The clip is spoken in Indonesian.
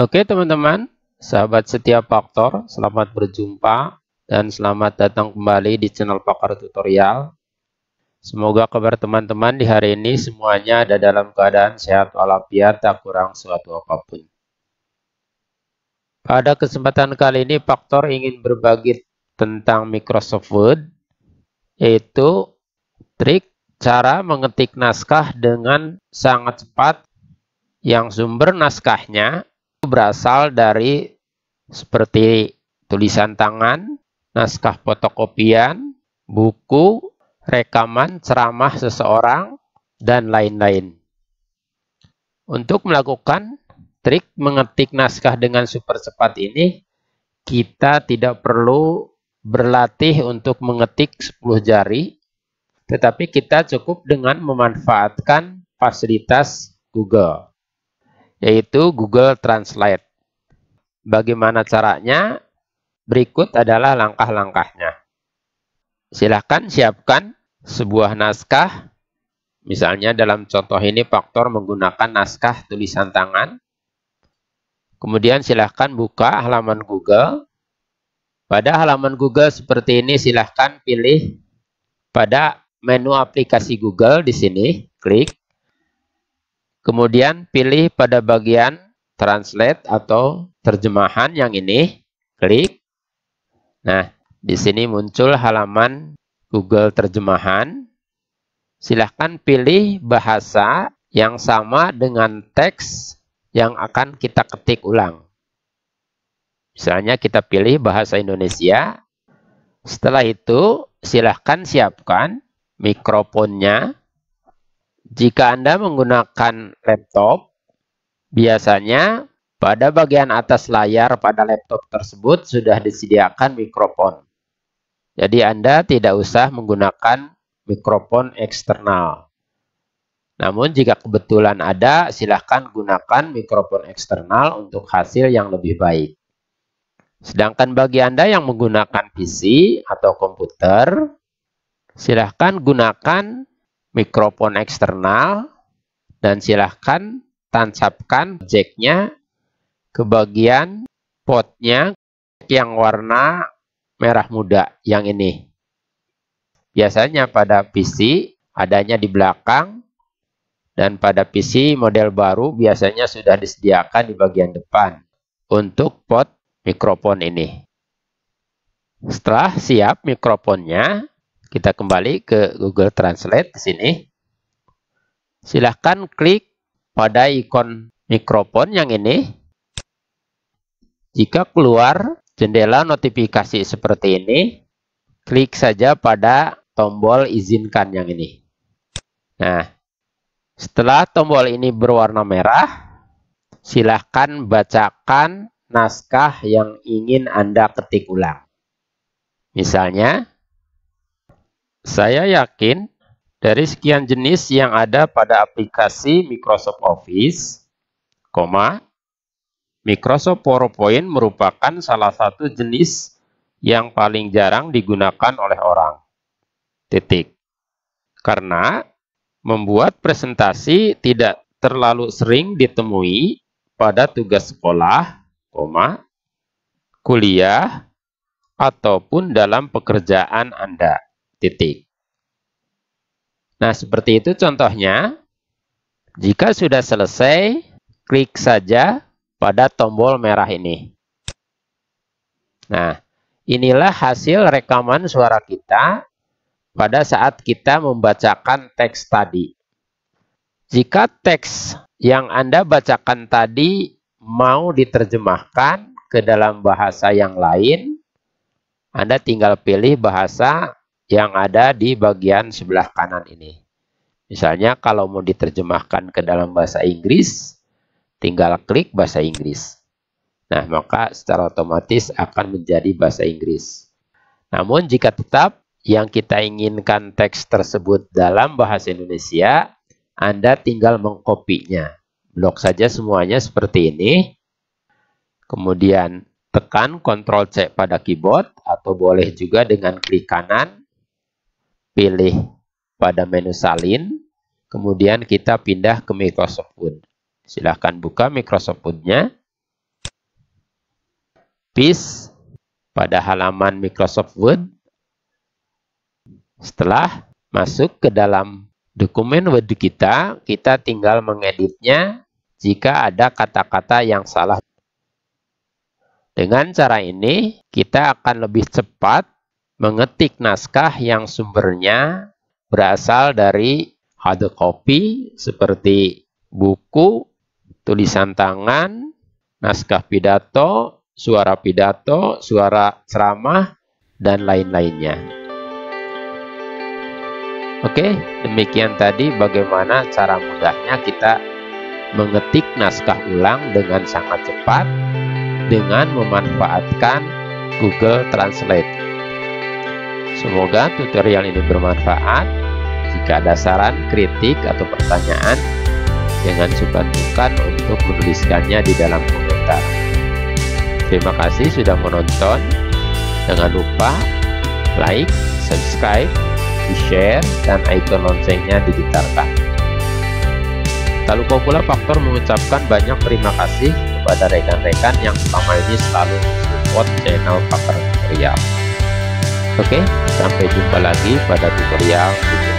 Oke teman-teman, sahabat setiap faktor, selamat berjumpa dan selamat datang kembali di channel Pakar Tutorial. Semoga kabar teman-teman di hari ini semuanya ada dalam keadaan sehat walafiat tak kurang suatu apapun. Pada kesempatan kali ini Faktor ingin berbagi tentang Microsoft Word yaitu trik cara mengetik naskah dengan sangat cepat yang sumber naskahnya berasal dari seperti tulisan tangan, naskah fotokopian, buku, rekaman ceramah seseorang, dan lain-lain. Untuk melakukan trik mengetik naskah dengan super cepat ini, kita tidak perlu berlatih untuk mengetik 10 jari, tetapi kita cukup dengan memanfaatkan fasilitas Google yaitu Google Translate. Bagaimana caranya? Berikut adalah langkah-langkahnya. Silahkan siapkan sebuah naskah, misalnya dalam contoh ini faktor menggunakan naskah tulisan tangan. Kemudian silahkan buka halaman Google. Pada halaman Google seperti ini silahkan pilih pada menu aplikasi Google di sini, klik. Kemudian pilih pada bagian translate atau terjemahan yang ini, klik. Nah, di sini muncul halaman Google terjemahan. Silahkan pilih bahasa yang sama dengan teks yang akan kita ketik ulang. Misalnya kita pilih bahasa Indonesia. Setelah itu, silahkan siapkan mikrofonnya jika Anda menggunakan laptop, biasanya pada bagian atas layar pada laptop tersebut sudah disediakan mikrofon. Jadi Anda tidak usah menggunakan mikrofon eksternal. Namun jika kebetulan ada, silahkan gunakan mikrofon eksternal untuk hasil yang lebih baik. Sedangkan bagi Anda yang menggunakan PC atau komputer, silahkan gunakan mikrofon eksternal dan silahkan tancapkan jacknya ke bagian potnya yang warna merah muda yang ini. Biasanya pada PC adanya di belakang dan pada PC model baru biasanya sudah disediakan di bagian depan untuk pot mikrofon ini. Setelah siap mikrofonnya, kita kembali ke Google Translate di sini. Silahkan klik pada ikon mikrofon yang ini. Jika keluar jendela notifikasi seperti ini, klik saja pada tombol izinkan yang ini. Nah, setelah tombol ini berwarna merah, silahkan bacakan naskah yang ingin Anda ketik ulang. Misalnya, saya yakin dari sekian jenis yang ada pada aplikasi Microsoft Office, koma, Microsoft PowerPoint merupakan salah satu jenis yang paling jarang digunakan oleh orang. Titik. Karena membuat presentasi tidak terlalu sering ditemui pada tugas sekolah, koma, kuliah, ataupun dalam pekerjaan Anda titik. Nah, seperti itu contohnya. Jika sudah selesai, klik saja pada tombol merah ini. Nah, inilah hasil rekaman suara kita pada saat kita membacakan teks tadi. Jika teks yang Anda bacakan tadi mau diterjemahkan ke dalam bahasa yang lain, Anda tinggal pilih bahasa yang ada di bagian sebelah kanan ini. Misalnya kalau mau diterjemahkan ke dalam bahasa Inggris, tinggal klik bahasa Inggris. Nah, maka secara otomatis akan menjadi bahasa Inggris. Namun jika tetap yang kita inginkan teks tersebut dalam bahasa Indonesia, Anda tinggal mengkopinya. Blok saja semuanya seperti ini. Kemudian tekan Ctrl C pada keyboard atau boleh juga dengan klik kanan pilih pada menu salin, kemudian kita pindah ke Microsoft Word. Silahkan buka Microsoft Word-nya. Paste pada halaman Microsoft Word. Setelah masuk ke dalam dokumen Word kita, kita tinggal mengeditnya jika ada kata-kata yang salah. Dengan cara ini, kita akan lebih cepat mengetik naskah yang sumbernya berasal dari hard copy seperti buku, tulisan tangan, naskah pidato, suara pidato, suara ceramah, dan lain-lainnya. Oke, demikian tadi bagaimana cara mudahnya kita mengetik naskah ulang dengan sangat cepat dengan memanfaatkan Google Translate. Semoga tutorial ini bermanfaat. Jika ada saran, kritik, atau pertanyaan, jangan sungkan-sungkan untuk menuliskannya di dalam komentar. Terima kasih sudah menonton. Jangan lupa like, subscribe, di-share, dan icon loncengnya digitalkan. Tak lupa pula faktor mengucapkan banyak terima kasih kepada rekan-rekan yang selama ini selalu support channel Faktor Tutorial. Oke, sampai jumpa lagi pada tutorial